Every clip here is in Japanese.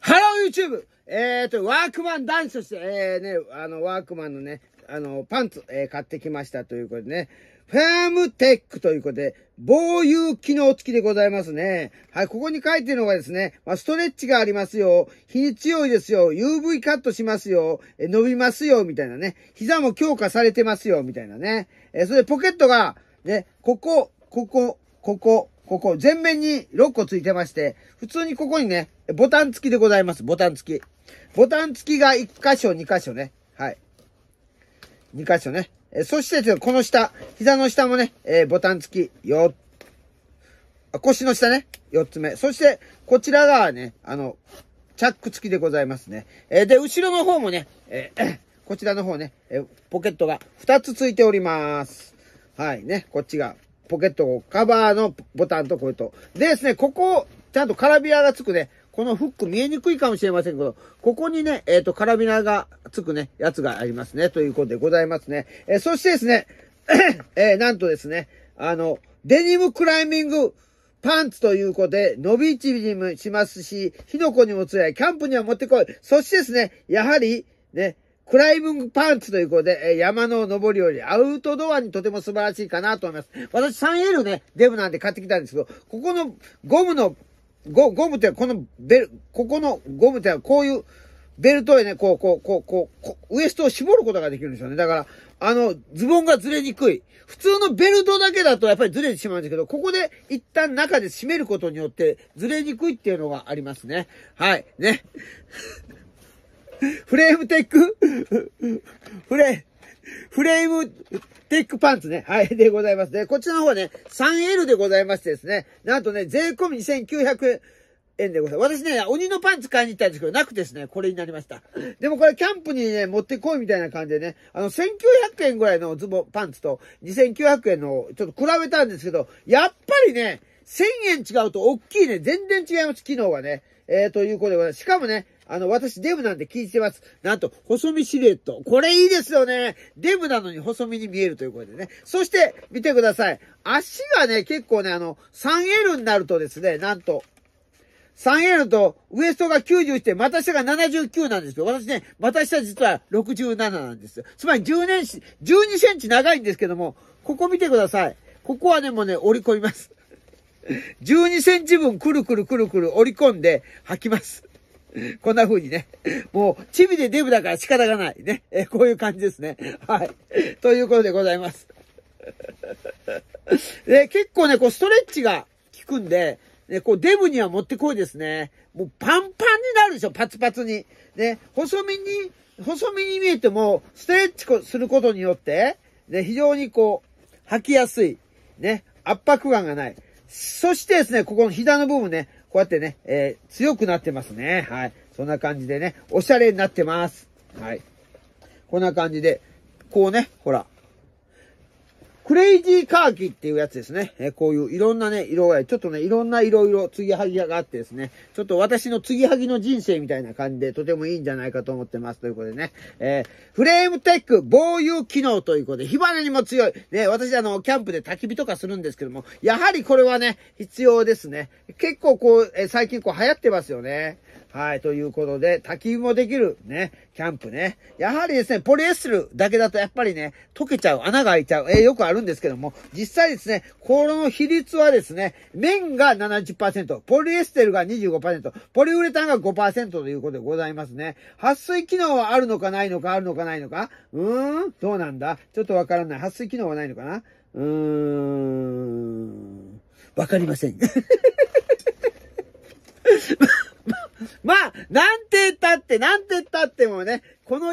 ハロー YouTube! えーと、ワークマン男子として、えーね、あの、ワークマンのね、あの、パンツ、えー、買ってきましたということでね。ファームテックということで、防油機能付きでございますね。はい、ここに書いてるのがですね、まあ、ストレッチがありますよ。日に強いですよ。UV カットしますよ。え伸びますよ。みたいなね。膝も強化されてますよ。みたいなね。えー、それでポケットが、ね、ここ、ここ、ここ、ここ、前面に6個ついてまして、普通にここにね、ボタン付きでございます。ボタン付き。ボタン付きが1箇所、2箇所ね。はい。2箇所ね。えそして、この下、膝の下もね、えー、ボタン付き、よ、腰の下ね、4つ目。そして、こちらがね、あの、チャック付きでございますね。えー、で、後ろの方もね、えー、こちらの方ね、えポケットが2つ付いております。はいね、こっちがポケット、カバーのボタンとこれと。でですね、ここ、ちゃんとカラビナがつくね、このフック見えにくいかもしれませんけど、ここにね、えっ、ー、と、カラビナがつくね、やつがありますね、ということでございますね。えー、そしてですね、えー、なんとですね、あの、デニムクライミングパンツということで、伸び縮みしますし、火の粉にも強い、キャンプには持ってこい。そしてですね、やはり、ね、クライムパンツということで、え山の登りよりアウトドアにとても素晴らしいかなと思います。私 3L ね、デブなんで買ってきたんですけど、ここのゴムの、ゴゴムってこのベル、ここのゴムってこういうベルトへね、こう、こう、こう、こう、こうウエストを絞ることができるんですよね。だから、あの、ズボンがずれにくい。普通のベルトだけだとやっぱりずれてしまうんですけど、ここで一旦中で締めることによってずれにくいっていうのがありますね。はい。ね。フレームテックフレ、フレームテックパンツね。はい。でございますね。こちらの方はね、3L でございましてですね。なんとね、税込み2900円。円でございます。私ね、鬼のパンツ買いに行ったんですけど、なくですね、これになりました。でもこれ、キャンプにね、持ってこいみたいな感じでね、あの、1900円ぐらいのズボン、パンツと、2900円の、ちょっと比べたんですけど、やっぱりね、1000円違うと大きいね、全然違います、機能がね。えー、ということでございます。しかもね、あの、私デブなんで聞いてます。なんと、細身シルエット。これいいですよね。デブなのに細身に見えるということでね。そして、見てください。足がね、結構ね、あの、3L になるとですね、なんと、3L とウエストが91点、股下が79なんですよ。私ね、た下実は67なんですよ。つまり10年し、12センチ長いんですけども、ここ見てください。ここはね、もうね、折り込みます。12センチ分くるくるくるくる折り込んで履きます。こんな風にね、もう、チビでデブだから仕方がない。ね。えこういう感じですね。はい。ということでございます。で、結構ね、こう、ストレッチが効くんで、ね、こう、デブにはもってこいですね。もう、パンパンになるでしょ、パツパツに。ね、細身に、細身に見えても、ストレッチすることによって、ね、非常にこう、履きやすい。ね、圧迫感がない。そしてですね、ここの膝の部分ね、こうやってね、えー、強くなってますね。はい。そんな感じでね、おしゃれになってます。はい。こんな感じで、こうね、ほら、クレイジーカーキっていうやつですね。えこういういろんなね、色合い、ちょっとね、いろんな色々継ぎはぎがあってですね、ちょっと私の継ぎはぎの人生みたいな感じでとてもいいんじゃないかと思ってます。ということでね、えー、フレームテック防油機能ということで、火花にも強い。ね、私あの、キャンプで焚き火とかするんですけども、やはりこれはね、必要ですね。結構こう、え最近こう流行ってますよね。はい、ということで、焚き火もできる、ね、キャンプね。やはりですね、ポリエステルだけだとやっぱりね、溶けちゃう、穴が開いちゃう、えー、よくあるるんですけども、実際ですね、この比率はですね、綿が70%、ポリエステルが25%、ポリウレタンが5%ということでございますね。撥水機能はあるのかないのか、あるのかないのかうーん、どうなんだちょっとわからない。撥水機能はないのかなうーん、わかりません。まあ、なんて言ったって、なんて言ったってもね、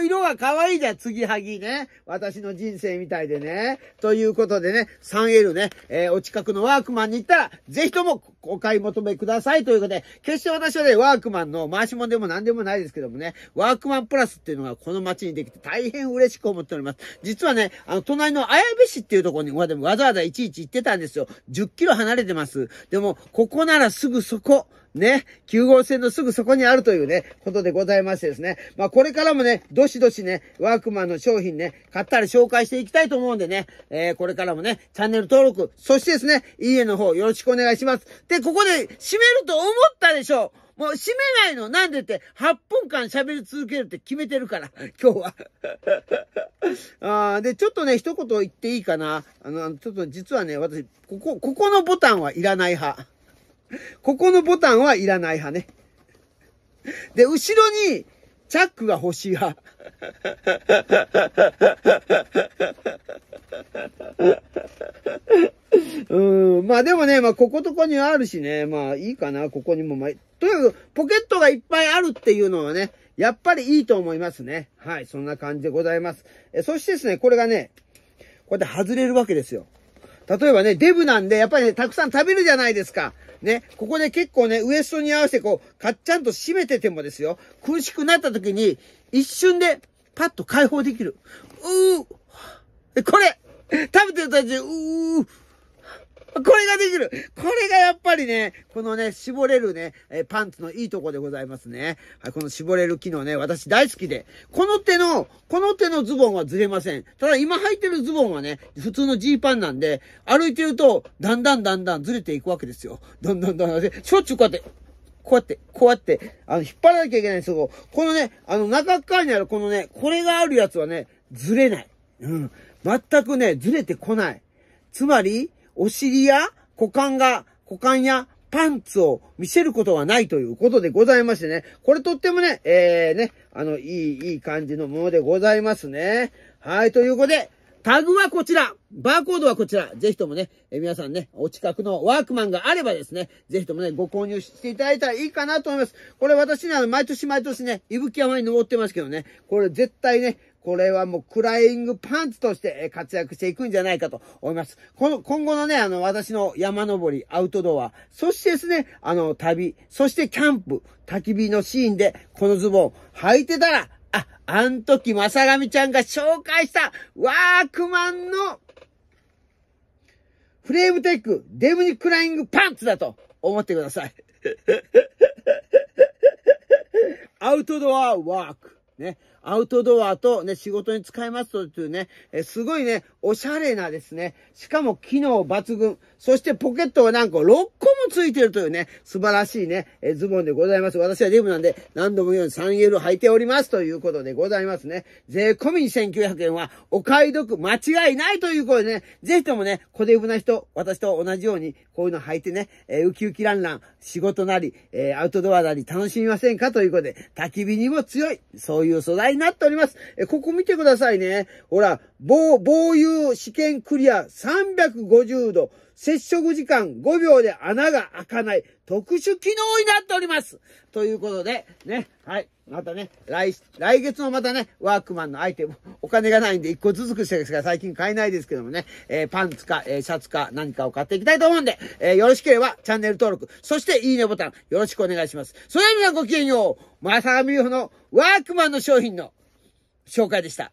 色が可愛いじゃん、継ぎはぎね。私の人生みたいでね。ということでね、3L ね、えー、お近くのワークマンに行ったら、ぜひともお買い求めくださいということで、決して私はね、ワークマンの回し物でも何でもないですけどもね、ワークマンプラスっていうのがこの街にできて大変嬉しく思っております。実はね、あの、隣の綾部市っていうところに、わでもわざわざいちいち行ってたんですよ。10キロ離れてます。でも、ここならすぐそこ、ね、9号線のすぐそこにあるというね、ことでございましてですね。まあこれからもね、どしどしね、ワークマンの商品ね、買ったり紹介していきたいと思うんでね、えー、これからもね、チャンネル登録、そしてですね、いいねの方よろしくお願いします。で、ここで閉めると思ったでしょもう閉めないの。なんでって、8分間喋り続けるって決めてるから、今日は。あで、ちょっとね、一言言っていいかな。あの、ちょっと実はね、私、ここ、ここのボタンはいらない派。ここのボタンはいらない派ね。で、後ろに、チャックが欲しい派。うん。まあでもね、まあこことこにあるしね、まあいいかな、ここにも。まとにかくポケットがいっぱいあるっていうのはね、やっぱりいいと思いますね。はい、そんな感じでございます。えそしてですね、これがね、こうやって外れるわけですよ。例えばね、デブなんで、やっぱりね、たくさん食べるじゃないですか。ね、ここで結構ね、ウエストに合わせてこう、かっちゃんと締めててもですよ、苦しくなった時に、一瞬で、パッと解放できる。うーこれ食べてる途中、うーこれができるこれがやっぱりね、このね、絞れるね、えパンツのいいとこでございますね。はい、この絞れる機能ね、私大好きで。この手の、この手のズボンはずれません。ただ今履いてるズボンはね、普通のジーパンなんで、歩いてると、だんだんだんだんずれていくわけですよ。どんどんどんどん。しょっちゅうこうやって、こうやって、こうやって、あの、引っ張らなきゃいけないんですけど、このね、あの、中側にあるこのね、これがあるやつはね、ずれない。うん。全くね、ずれてこない。つまり、お尻や股間が、股間やパンツを見せることはないということでございましてね。これとってもね、えー、ね、あの、いい、いい感じのものでございますね。はい、ということで、タグはこちら、バーコードはこちら、ぜひともね、え皆さんね、お近くのワークマンがあればですね、ぜひともね、ご購入していただいたらいいかなと思います。これ私ね、毎年毎年ね、伊吹山に登ってますけどね、これ絶対ね、これはもうクライングパンツとして活躍していくんじゃないかと思います。この、今後のね、あの、私の山登り、アウトドア、そしてですね、あの、旅、そしてキャンプ、焚き火のシーンで、このズボン履いてたら、あ、あん時、まさがみちゃんが紹介した、ワークマンの、フレームテック、デムニクライングパンツだと思ってください。アウトドアワーク。ね。アウトドアとね、仕事に使えますとというね、えすごいね、おしゃれなですね、しかも機能抜群、そしてポケットがなんか6個もついてるというね、素晴らしいね、えズボンでございます。私はデブなんで、何度も言うように 3L 履いておりますということでございますね。税込み2900円はお買い得間違いないということでね、ぜひともね、小デブな人、私と同じようにこういうの履いてね、えウキウキランラン、仕事なり、えアウトドアなり楽しみませんかということで、焚き火にも強い、そういう素材になっております。え、ここ見てくださいね。ほら、棒、棒遊試験クリア350度、接触時間5秒で穴が開かない特殊機能になっておりますということで、ね、はい、またね、来、来月もまたね、ワークマンのアイテム、お金がないんで1個ずつくしてですが、最近買えないですけどもね、えー、パンツか、えー、シャツか何かを買っていきたいと思うんで、えー、よろしければチャンネル登録、そしていいねボタン、よろしくお願いします。それでは皆さんごきげんよう、まさがみゆうのワークマンの商品の紹介でした。